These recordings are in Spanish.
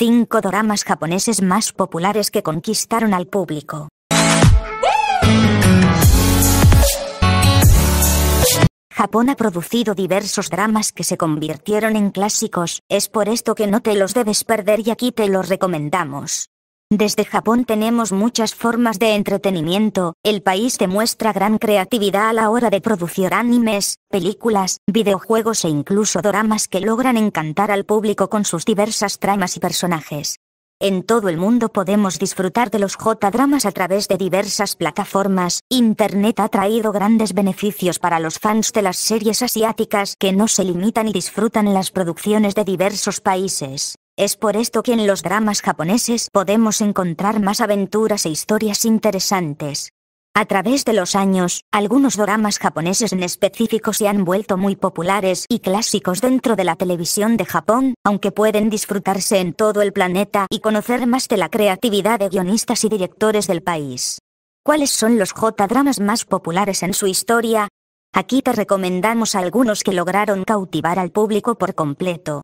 5 dramas japoneses más populares que conquistaron al público. Japón ha producido diversos dramas que se convirtieron en clásicos, es por esto que no te los debes perder y aquí te los recomendamos. Desde Japón tenemos muchas formas de entretenimiento, el país demuestra gran creatividad a la hora de producir animes, películas, videojuegos e incluso dramas que logran encantar al público con sus diversas tramas y personajes. En todo el mundo podemos disfrutar de los J-dramas a través de diversas plataformas, Internet ha traído grandes beneficios para los fans de las series asiáticas que no se limitan y disfrutan las producciones de diversos países. Es por esto que en los dramas japoneses podemos encontrar más aventuras e historias interesantes. A través de los años, algunos dramas japoneses en específico se han vuelto muy populares y clásicos dentro de la televisión de Japón, aunque pueden disfrutarse en todo el planeta y conocer más de la creatividad de guionistas y directores del país. ¿Cuáles son los J-dramas más populares en su historia? Aquí te recomendamos algunos que lograron cautivar al público por completo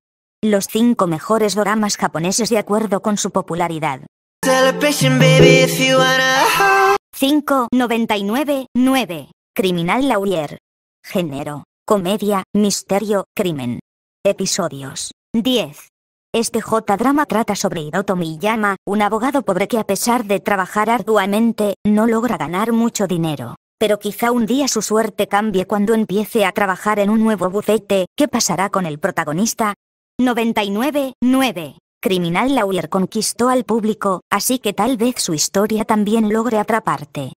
los 5 mejores dramas japoneses de acuerdo con su popularidad. 5.99.9. Criminal Laurier. Género. Comedia, misterio, crimen. Episodios. 10. Este J-drama trata sobre Hiroto Miyama, un abogado pobre que a pesar de trabajar arduamente, no logra ganar mucho dinero. Pero quizá un día su suerte cambie cuando empiece a trabajar en un nuevo bufete, ¿qué pasará con el protagonista? 99.9. Criminal Lawyer conquistó al público, así que tal vez su historia también logre atraparte.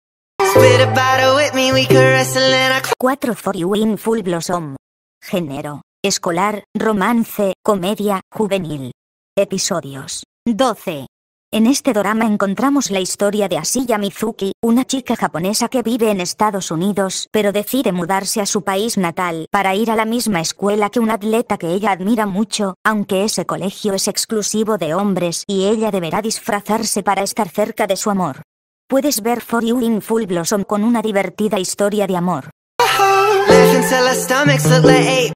4 For You Full Blossom. Género. Escolar, romance, comedia, juvenil. Episodios. 12. En este dorama encontramos la historia de Asiya Mizuki, una chica japonesa que vive en Estados Unidos, pero decide mudarse a su país natal para ir a la misma escuela que un atleta que ella admira mucho, aunque ese colegio es exclusivo de hombres y ella deberá disfrazarse para estar cerca de su amor. Puedes ver For You in Full Blossom con una divertida historia de amor.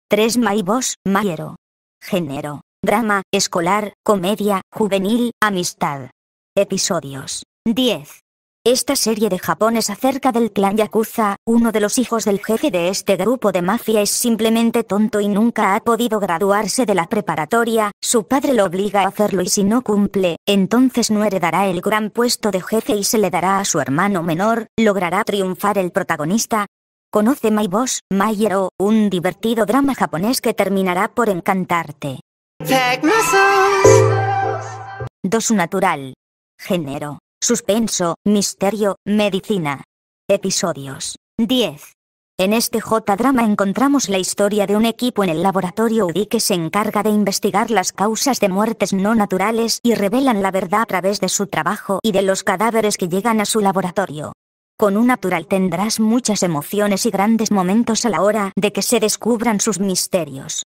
3 My Boss, Mayero. Género drama, escolar, comedia, juvenil, amistad. Episodios. 10. Esta serie de japones acerca del clan Yakuza, uno de los hijos del jefe de este grupo de mafia es simplemente tonto y nunca ha podido graduarse de la preparatoria, su padre lo obliga a hacerlo y si no cumple, entonces no heredará el gran puesto de jefe y se le dará a su hermano menor, logrará triunfar el protagonista, Conoce My Boss, My Hero, un divertido drama japonés que terminará por encantarte. 2 natural. Género. Suspenso, misterio, medicina. Episodios. 10. En este J-drama encontramos la historia de un equipo en el laboratorio UDI que se encarga de investigar las causas de muertes no naturales y revelan la verdad a través de su trabajo y de los cadáveres que llegan a su laboratorio. Con un natural tendrás muchas emociones y grandes momentos a la hora de que se descubran sus misterios.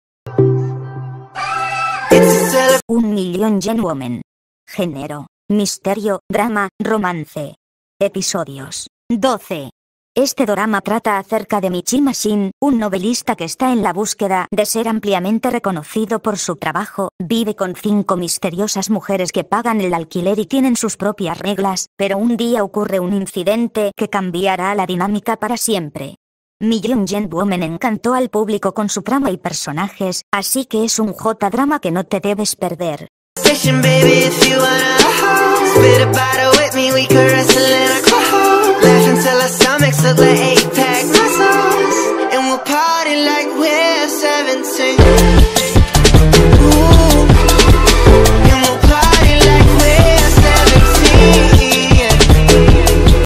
Un millón Gen Woman. Género. Misterio, drama, romance. Episodios. 12. Este drama trata acerca de Michi Shin, un novelista que está en la búsqueda de ser ampliamente reconocido por su trabajo, vive con cinco misteriosas mujeres que pagan el alquiler y tienen sus propias reglas, pero un día ocurre un incidente que cambiará la dinámica para siempre. Mi Young Woman encantó al público con su trama y personajes, así que es un J-drama que no te debes perder.